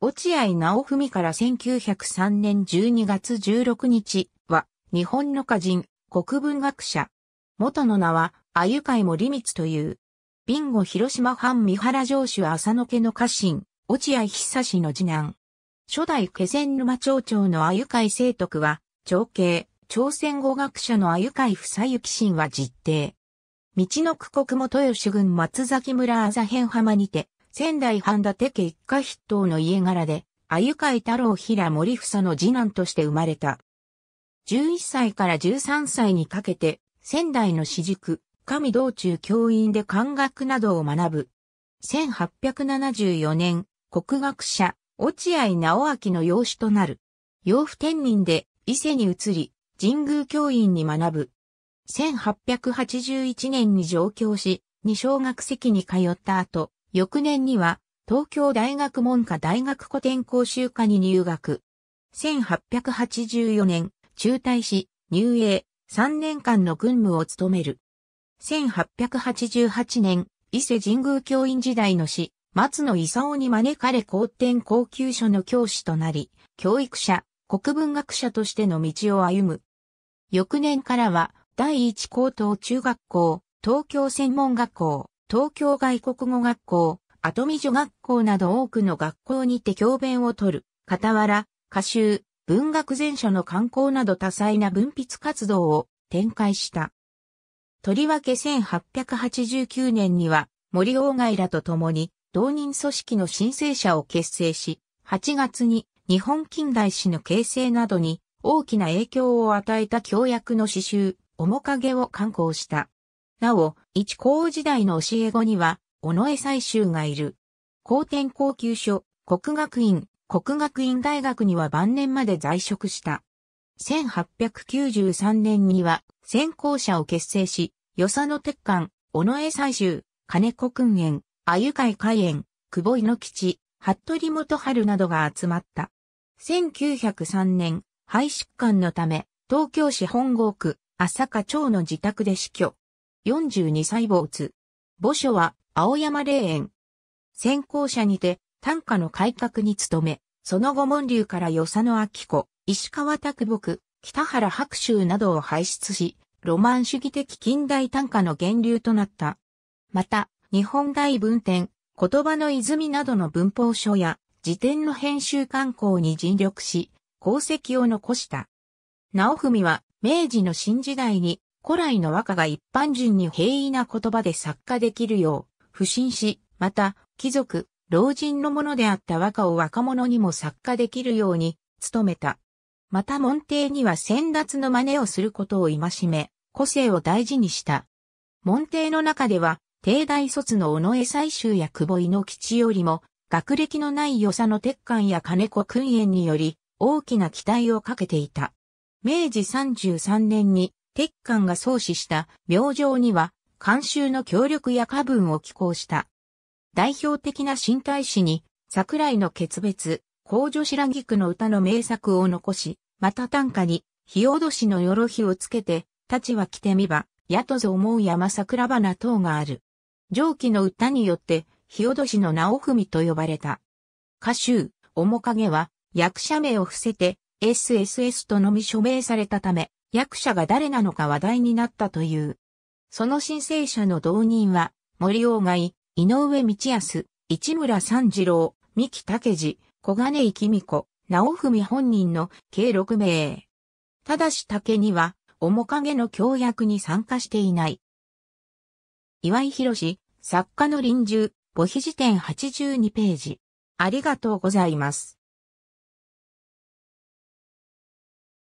落合直文から1903年12月16日は、日本の歌人、国文学者。元の名は、あゆかい森光という。ビンゴ広島藩三原城主浅野家の家臣、落合久志の次男。初代気仙沼町長のあゆかい聖徳は、長兄、朝鮮語学者のあゆかい房幸神は実弟。道の区国元吉郡松崎村朝辺浜にて、仙台半田家一家筆頭の家柄で、あゆかい太郎平森房の次男として生まれた。11歳から13歳にかけて、仙台の私塾、上道中教員で漢学などを学ぶ。1874年、国学者、落合直明の養子となる。養父天人で伊勢に移り、神宮教員に学ぶ。1881年に上京し、二小学籍に通った後、翌年には、東京大学文科大学古典講習科に入学。1884年、中退し、入営、3年間の軍務を務める。1888年、伊勢神宮教員時代の師、松野勲に招かれ高天高級所の教師となり、教育者、国文学者としての道を歩む。翌年からは、第一高等中学校、東京専門学校、東京外国語学校、アトミ女学校など多くの学校にて教鞭を取る、傍ら、歌集、文学全書の刊行など多彩な文筆活動を展開した。とりわけ1889年には森鴎外らと共に同人組織の申請者を結成し、8月に日本近代史の形成などに大きな影響を与えた教約の詩集、面影を刊行した。なお、一高時代の教え子には、尾上最終がいる。高天高級所、国学院、国学院大学には晩年まで在職した。1893年には、先行者を結成し、与謝野鉄管、尾上最終、金子訓園、あゆ海海園、久保井の吉、服部元春などが集まった。1903年、肺疾患のため、東京市本郷区、浅香町の自宅で死去。42歳没。墓所は青山霊園。先行者にて短歌の改革に努め、その後門流から与謝野明子、石川拓木、北原白秋などを輩出し、ロマン主義的近代短歌の源流となった。また、日本大文典、言葉の泉などの文法書や辞典の編集刊行に尽力し、功績を残した。直文は明治の新時代に古来の和歌が一般人に平易な言葉で作家できるよう、不審し、また、貴族、老人のものであった和歌を若者にも作家できるように、努めた。また門弟には先達の真似をすることを戒め、個性を大事にした。門弟の中では、帝大卒の尾上最終や久保井の吉よりも、学歴のない与謝の鉄管や金子訓演により、大きな期待をかけていた。明治33年に鉄管が創始した病状には、監修の協力や家分を寄稿した。代表的な新体詩に、桜井の決別、公女白菊の歌の名作を残し、また短歌に、日どしのよろひをつけて、立ちは来てみば、やとぞ思う山桜花等がある。上記の歌によって、日どしの名を文と呼ばれた。歌集、面影は、役者名を伏せて、SSS とのみ署名されたため、役者が誰なのか話題になったという。その申請者の同人は、森鴎外、井上道康、市村三次郎、三木武次、小金井紀美子、直文本人の計6名。ただし竹には、面影の協約に参加していない。岩井博作家の臨終、母碑辞典82ページ。ありがとうございます。